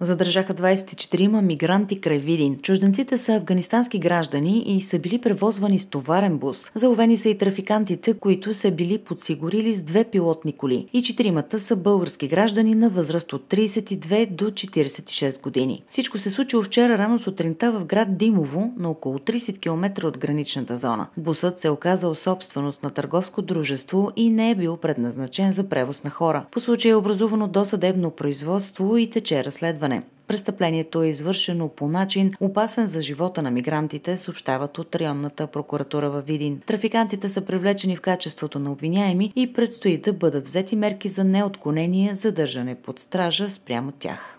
Задържаха 24-ма мигранти край Видин. Чужденците са афганистански граждани и са били превозвани с товарен бус. Заловени са и трафикантите, които са били подсигурили с две пилотни коли. И четиримата са български граждани на възраст от 32 до 46 години. Всичко се случило вчера рано сутринта в град Димово, на около 30 км от граничната зона. Бусът се оказал собственост на търговско дружество и не е бил предназначен за превоз на хора. По случая е образувано досъдебно производство и тече разследване Престъплението е извършено по начин опасен за живота на мигрантите, съобщават от районната прокуратура във Видин. Трафикантите са привлечени в качеството на обвиняеми и предстои да бъдат взети мерки за неотклонение, задържане под стража спрямо тях.